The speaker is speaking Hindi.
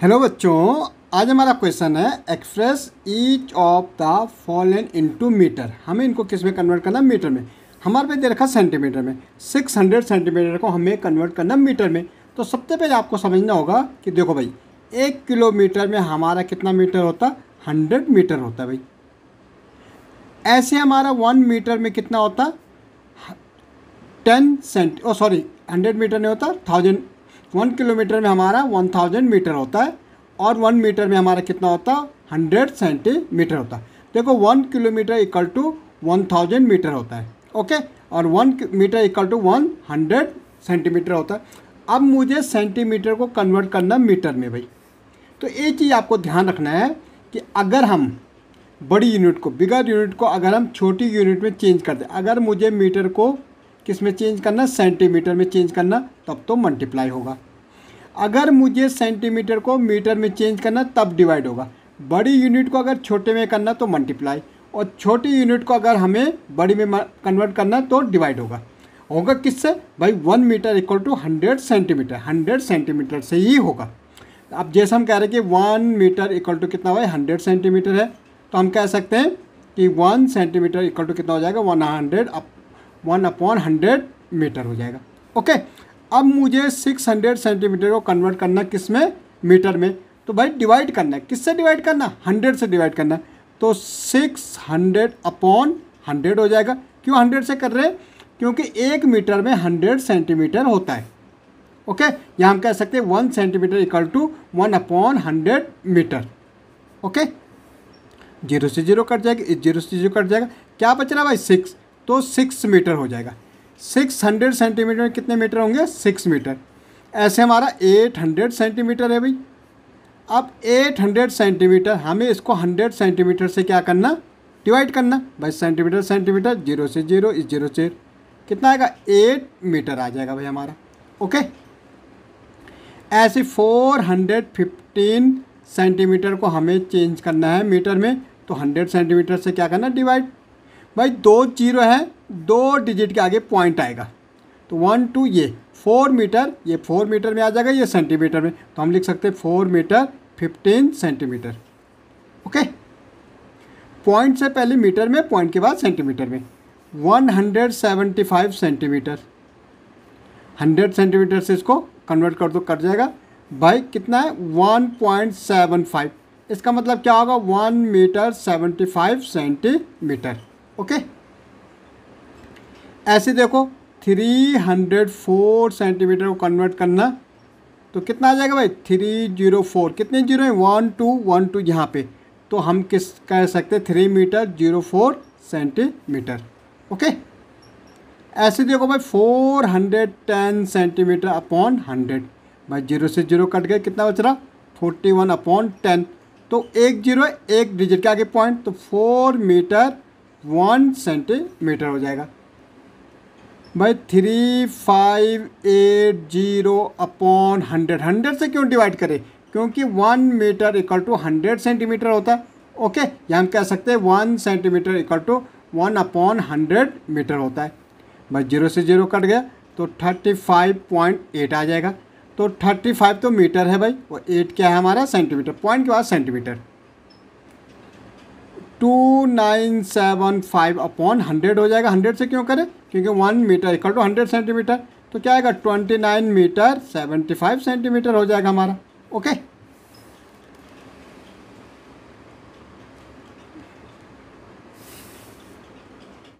हेलो बच्चों आज हमारा क्वेश्चन है express each of the following into metre हमें इनको किस में कन्वर्ट करना मीटर में हमारे पे दे रखा सेंटीमीटर में 600 सेंटीमीटर को हमें कन्वर्ट करना मीटर में तो सबसे पहले आपको समझना होगा कि देखो भाई एक किलोमीटर में हमारा कितना मीटर होता हंड्रेड मीटर होता भाई ऐसे हमारा वन मीटर में कितना होता ten cent oh sorry hundred metre नहीं होता थाउजेंड वन किलोमीटर में हमारा वन थाउजेंड मीटर होता है और वन मीटर में हमारा कितना होता है हंड्रेड सेंटीमीटर होता है देखो one kilometre equal to one thousand metre होता है ओके और one metre equal to one hundred centimetre होता है अब मुझे सेंटीमीटर को कन्वर्ट करना मीटर में भाई तो ये चीज़ आपको ध्यान रखना है कि अगर हम बड़ी यूनिट को बिगर यूनिट को अगर हम छोटी यूनिट में चेंज कर दें अगर मुझे मीटर को किस में चेंज करना सेंटीमीटर में चेंज करना तब तो मल्टीप्लाई होगा अगर मुझे सेंटीमीटर को मीटर में चेंज करना तब डिवाइड होगा बड़ी यूनिट को अगर छोटे में करना तो मल्टीप्लाई और छोटी यूनिट को अगर हमें बड़ी में कन्वर्ट करना तो डिवाइड होगा होगा किससे भाई one metre equal to hundred centimetre hundred centimetre से ही होगा अब जैसे हम कह रहे हैं कि वन मीटर इक्वल टू कितना भाई हंड्रेड सेंटीमीटर है तो हम कह सकते हैं कि वन सेंटीमीटर इक्वल टू कितना हो जाएगा one hundred up one upon hundred metre हो जाएगा ओके अब मुझे सिक्स हंड्रेड सेंटीमीटर को कन्वर्ट करना किस में मीटर में तो भाई डिवाइड करना है किससे डिवाइड करना हंड्रेड से डिवाइड करना है तो सिक्स हंड्रेड अपॉन हंड्रेड हो जाएगा क्यों हंड्रेड से कर रहे हैं क्योंकि एक मीटर में हंड्रेड सेंटीमीटर होता है ओके यहाँ हम कह सकते हैं one centimetre equal to one upon hundred metre okay zero से जीरो कट जाएगा जीरो से जीरो कट जाएगा क्या बच रहा है भाई सिक्स तो सिक्स मीटर हो जाएगा सिक्स हंड्रेड सेंटीमीटर कितने मीटर होंगे सिक्स मीटर ऐसे हमारा एट हंड्रेड सेंटीमीटर है भाई अब एट हंड्रेड सेंटीमीटर हमें इसको हंड्रेड सेंटीमीटर से क्या करना डिवाइड करना भाई सेंटीमीटर सेंटीमीटर जीरो से जीरो इस जीरो से कितना आएगा एट मीटर आ जाएगा भाई हमारा ओके ऐसे फोर हंड्रेड फिफ्टीन सेंटीमीटर को हमें चेंज करना है मीटर में तो हंड्रेड सेंटीमीटर से क्या करना डिवाइड भाई दो जीरो हैं दो डिजिट के आगे पॉइंट आएगा तो वन टू ये फोर मीटर ये फोर मीटर में आ जाएगा ये सेंटीमीटर में तो हम लिख सकते हैं four metre fifteen centimetre okay point से पहले मीटर में पॉइंट के बाद सेंटीमीटर में one hundred seventy five centimetre hundred centimetre से इसको कन्वर्ट कर दो कट जाएगा भाई कितना है वन पॉइंट सेवन फाइव इसका मतलब क्या होगा one metre seventy five centimetre okay ऐसे देखो थ्री हंड्रेड फोर सेंटीमीटर को कन्वर्ट करना तो कितना आ जाएगा भाई थ्री जीरो फोर कितने जीरो हैं वन टू वन टू यहाँ पे तो हम किस कह सकते three metre zero four centimetre okay ऐसे देखो भाई four hundred ten centimetre upon hundred भाई जीरो से जीरो कट गए कितना बच रहा फोर्टी वन अपॉन टेन तो एक जीरो एक डिजिट के आगे पॉइंट तो फोर मीटर वन सेंटीमीटर हो जाएगा भाई three five eight zero upon hundred hundred से क्यों डिवाइड करें क्योंकि one metre equal to hundred centimetre होता है ओके यहाँ हम कह सकते हैं one centimetre equal to one upon hundred metre होता है भाई जीरो से जीरो कट गया तो थर्टी फाइव पॉइंट एट आ जाएगा तो थर्टी फाइव तो मीटर है भाई और एट क्या है हमारा सेंटीमीटर पॉइंट के बाद centimetre two nine seven five upon hundred हो जाएगा हंड्रेड से क्यों करें क्योंकि one metre equal to hundred centimetre तो क्या आएगा twenty nine metre seventy five centimetre हो जाएगा हमारा ओके